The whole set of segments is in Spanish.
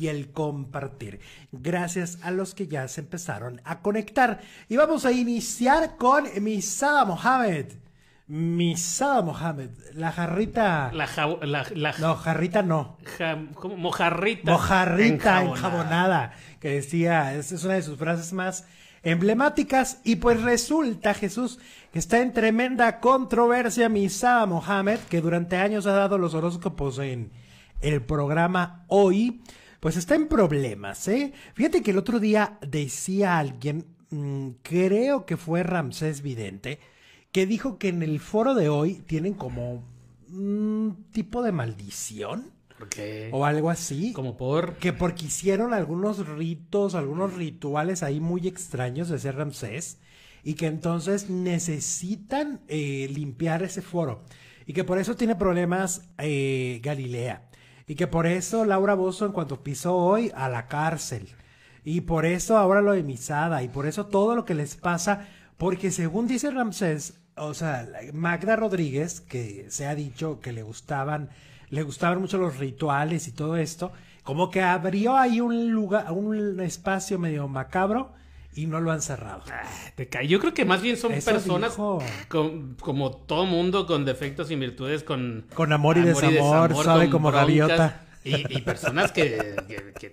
y el compartir. Gracias a los que ya se empezaron a conectar. Y vamos a iniciar con Misada Mohamed. Misada Mohamed, la jarrita. La, ja, la, No, jarrita no. Mojarrita. Mojarrita enjabonada. Que decía, esa es una de sus frases más emblemáticas. Y pues resulta, Jesús, que está en tremenda controversia Misada Mohamed, que durante años ha dado los horóscopos en el programa Hoy pues está en problemas, ¿eh? Fíjate que el otro día decía alguien, mm, creo que fue Ramsés Vidente, que dijo que en el foro de hoy tienen como un mm, tipo de maldición. O algo así. Como por. Que porque hicieron algunos ritos, algunos rituales ahí muy extraños de ser Ramsés. Y que entonces necesitan eh, limpiar ese foro. Y que por eso tiene problemas eh, Galilea. Y que por eso Laura Bozo en cuanto pisó hoy a la cárcel. Y por eso ahora lo de Misada. Y por eso todo lo que les pasa. Porque según dice Ramsés, o sea, Magda Rodríguez, que se ha dicho que le gustaban, le gustaban mucho los rituales y todo esto, como que abrió ahí un lugar, un espacio medio macabro y no lo han cerrado. Ah, yo creo que más bien son personas como todo mundo, con defectos y virtudes, con, con amor y desamor, sabe como broncas, gaviota. Y, personas que,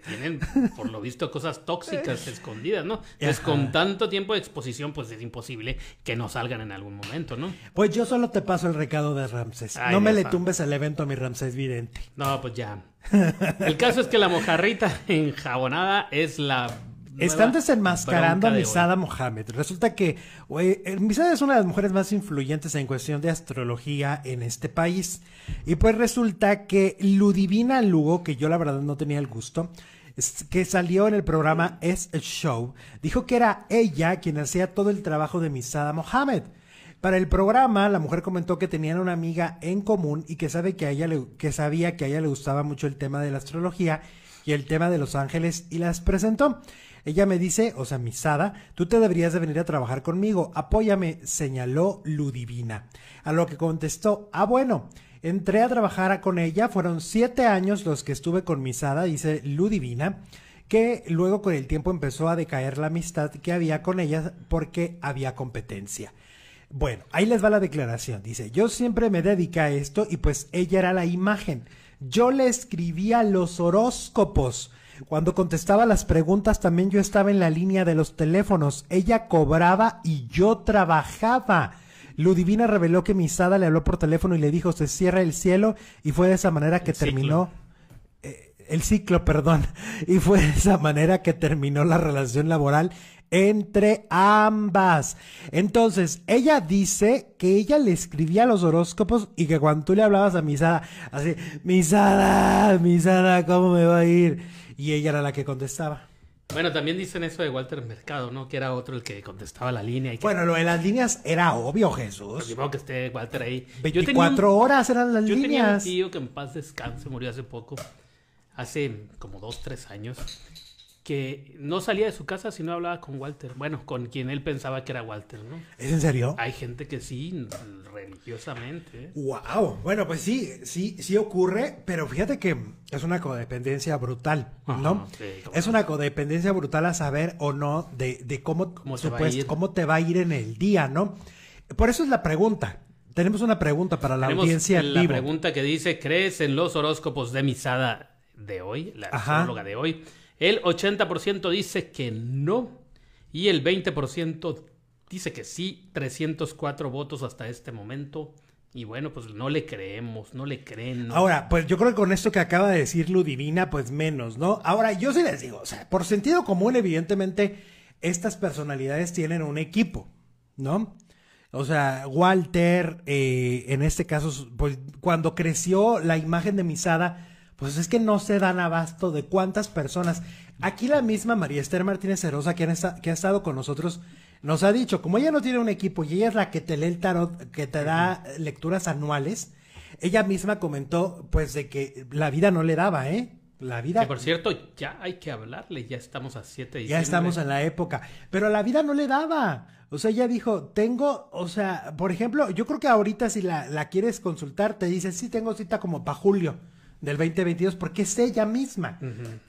tienen, por lo visto, cosas tóxicas eh. escondidas, ¿no? Pues con tanto tiempo de exposición, pues es imposible que no salgan en algún momento, ¿no? Pues yo solo te paso el recado de Ramses. no me le tumbes el evento a mi Ramsés vidente. No, pues ya. El caso es que la mojarrita enjabonada es la están desenmascarando a Misada Mohamed. Resulta que eh, Misada es una de las mujeres más influyentes en cuestión de astrología en este país. Y pues resulta que Ludivina Lugo, que yo la verdad no tenía el gusto, que salió en el programa Es el Show, dijo que era ella quien hacía todo el trabajo de Misada Mohamed. Para el programa, la mujer comentó que tenían una amiga en común y que, sabe que, a ella le, que sabía que a ella le gustaba mucho el tema de la astrología y el tema de los ángeles y las presentó. Ella me dice, o sea, Misada, tú te deberías de venir a trabajar conmigo, apóyame, señaló Ludivina. A lo que contestó, ah, bueno. Entré a trabajar con ella, fueron siete años los que estuve con Misada, dice Ludivina que luego con el tiempo empezó a decaer la amistad que había con ella porque había competencia. Bueno, ahí les va la declaración. Dice, yo siempre me dediqué a esto y pues ella era la imagen. Yo le escribía los horóscopos. Cuando contestaba las preguntas también yo estaba en la línea de los teléfonos. Ella cobraba y yo trabajaba. Ludivina reveló que Misada le habló por teléfono y le dijo se cierra el cielo y fue de esa manera que terminó eh, el ciclo, perdón, y fue de esa manera que terminó la relación laboral entre ambas. Entonces, ella dice que ella le escribía los horóscopos y que cuando tú le hablabas a Misada, así, Misada, Misada, ¿cómo me va a ir? y ella era la que contestaba. Bueno, también dicen eso de Walter Mercado, ¿no? Que era otro el que contestaba la línea. Y que... Bueno, lo de las líneas era obvio, Jesús. Supongo pues, que esté Walter ahí. 24 horas eran las líneas. Yo tenía un tío que en paz descanse, murió hace poco, hace como dos, tres años, que no salía de su casa si no hablaba con Walter. Bueno, con quien él pensaba que era Walter, ¿no? ¿Es en serio? Hay gente que sí, religiosamente. ¡Wow! Bueno, pues sí, sí, sí ocurre, pero fíjate que es una codependencia brutal, ¿no? es una codependencia brutal a saber o no de, cómo, te cómo te va a ir en el día, ¿no? Por eso es la pregunta. Tenemos una pregunta para la audiencia. La pregunta que dice: ¿Crees en los horóscopos de Misada de hoy? La psicóloga de hoy. El 80% dice que no y el 20% dice que sí. 304 votos hasta este momento. Y bueno, pues no le creemos, no le creen. Ahora, pues yo creo que con esto que acaba de decir Ludivina, pues menos, ¿no? Ahora, yo sí les digo, o sea, por sentido común, evidentemente, estas personalidades tienen un equipo, ¿no? O sea, Walter, eh, en este caso, pues cuando creció la imagen de Misada, pues es que no se dan abasto de cuántas personas. Aquí la misma María Esther Martínez Herosa, que, que, ha estado con nosotros, nos ha dicho, como ella no tiene un equipo y ella es la que te lee el tarot, que te da lecturas anuales, ella misma comentó, pues, de que la vida no le daba, ¿eh? La vida. Que por cierto, ya hay que hablarle, ya estamos a 7 y Ya estamos en la época. Pero la vida no le daba. O sea, ella dijo, tengo, o sea, por ejemplo, yo creo que ahorita si la, la quieres consultar, te dice, sí, tengo cita como para julio del 2022 porque es ella misma.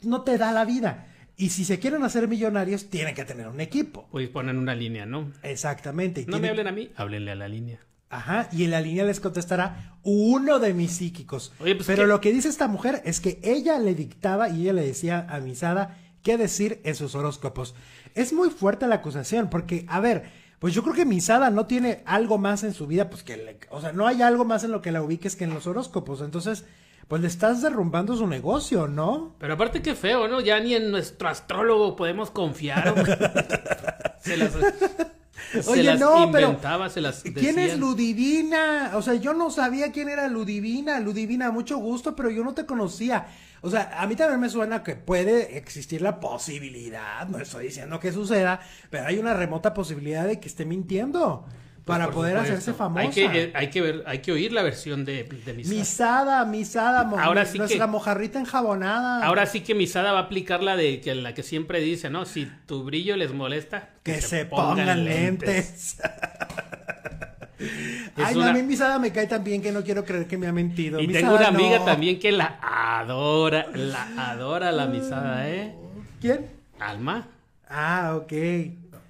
No te da la vida. Y si se quieren hacer millonarios, tienen que tener un equipo. Pues ponen una línea, ¿no? Exactamente. no me hablen a mí, háblenle a la línea. Ajá, y en la línea les contestará uno de mis psíquicos. Oye, pues Pero lo que dice esta mujer es que ella le dictaba y ella le decía a Misada qué decir en sus horóscopos. Es muy fuerte la acusación, porque, a ver, pues yo creo que Misada no tiene algo más en su vida, pues que, o sea, no hay algo más en lo que la ubiques que en los horóscopos. Entonces, pues le estás derrumbando su negocio, ¿no? Pero aparte qué feo, ¿no? Ya ni en nuestro astrólogo podemos confiar. se las, Oye, no, pero ¿Quién es Ludivina? O sea, yo no sabía quién era Ludivina. Ludivina, mucho gusto, pero yo no te conocía. O sea, a mí también me suena que puede existir la posibilidad, no estoy diciendo que suceda, pero hay una remota posibilidad de que esté mintiendo. Pues, para poder hacerse famosa. Hay que, ver, hay que oír la versión de, Misada. Misada, Misada, ahora sí nuestra mojarrita enjabonada. Ahora sí que Misada va a aplicar la de que la que siempre dice, ¿no? Si tu brillo les molesta, que, se pongan, lentes. Ay, a mí Misada me cae tan bien que no quiero creer que me ha mentido. Y tengo una amiga también que la adora, la adora la Misada, ¿eh? ¿Quién? Alma. Ah, ok.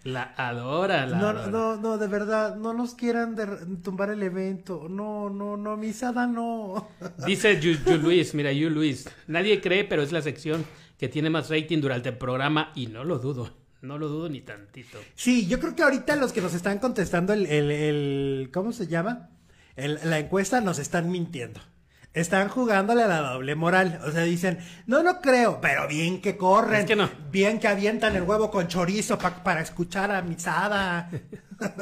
La adora, la no, adora. No, no, de verdad, no nos quieran tumbar el evento. No, no, no, misada no. Dice Yu, Yu Luis, mira, Yu Luis. Nadie cree, pero es la sección que tiene más rating durante el programa y no lo dudo. No lo dudo ni tantito. Sí, yo creo que ahorita los que nos están contestando el, el, el ¿cómo se llama? El, la encuesta nos están mintiendo. Están jugándole a la doble moral. O sea, dicen, no, no creo, pero bien que corren. que no. Bien que avientan el huevo con chorizo para escuchar a Misada.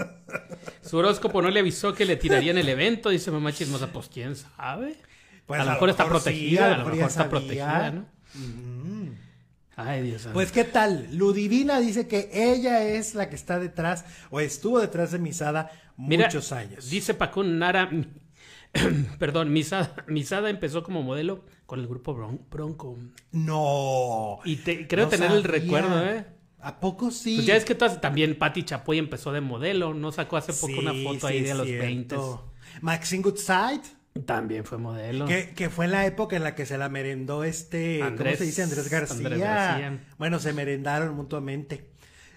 Su horóscopo no le avisó que le tirarían el evento, dice mamá chismosa. Pues quién sabe. Pues, a, lo mejor está protegida, a lo mejor está protegida, ¿no? Mm. Ay, Dios. Pues qué tal, Ludivina dice que ella es la que está detrás o estuvo detrás de Misada muchos años. Dice Paco Nara, Perdón, Misada, empezó como modelo con el grupo Bronco. No. Y creo tener el recuerdo, ¿eh? ¿A poco sí? Pues ya es que también Patti Chapoy empezó de modelo, ¿no? Sacó hace poco una foto ahí de los 20. Maxine Goodside. También fue modelo. Que, fue la época en la que se la merendó este. ¿Cómo se dice? Andrés García. Bueno, se merendaron mutuamente.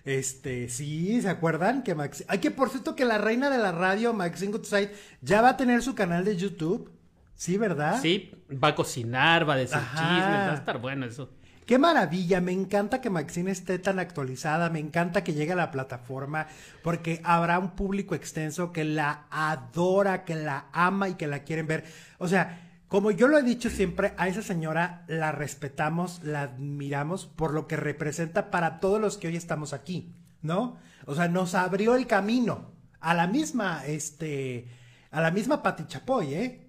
Este, sí, ¿se acuerdan? Que Max... Hay que, por cierto, que la reina de la radio, Maxine Goodside, ya va a tener su canal de YouTube. Sí, ¿verdad? Sí, va a cocinar, va a decir chismes, va a estar bueno eso. Qué maravilla, me encanta que Maxine esté tan actualizada, me encanta que llegue a la plataforma, porque habrá un público extenso que la adora, que la ama y que la quieren ver. O sea, como yo lo he dicho siempre, a esa señora la respetamos, la admiramos por lo que representa para todos los que hoy estamos aquí, ¿no? O sea, nos abrió el camino a la misma, este, a la misma Pati Chapoy, ¿eh?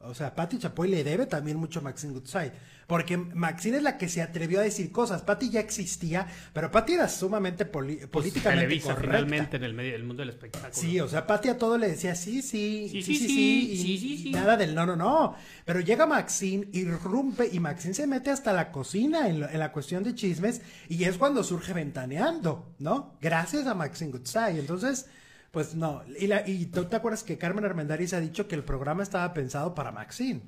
O sea, Patty Chapoy le debe también mucho a Maxine Goodside. Porque Maxine es la que se atrevió a decir cosas. Patty ya existía, pero Patty era sumamente pues políticamente Televisa, finalmente en el medio del mundo del espectáculo. Sí, o sea, Patty a todo le decía sí, sí, sí, sí, sí, sí, sí, y, nada del no, no, no. Pero llega Maxine, irrumpe y Maxine se mete hasta la cocina en, en la cuestión de chismes y es cuando surge ventaneando, ¿no? Gracias a Maxine Goodside. Entonces... Pues no. Y, tú te acuerdas que Carmen Armendáriz ha dicho que el programa estaba pensado para Maxine.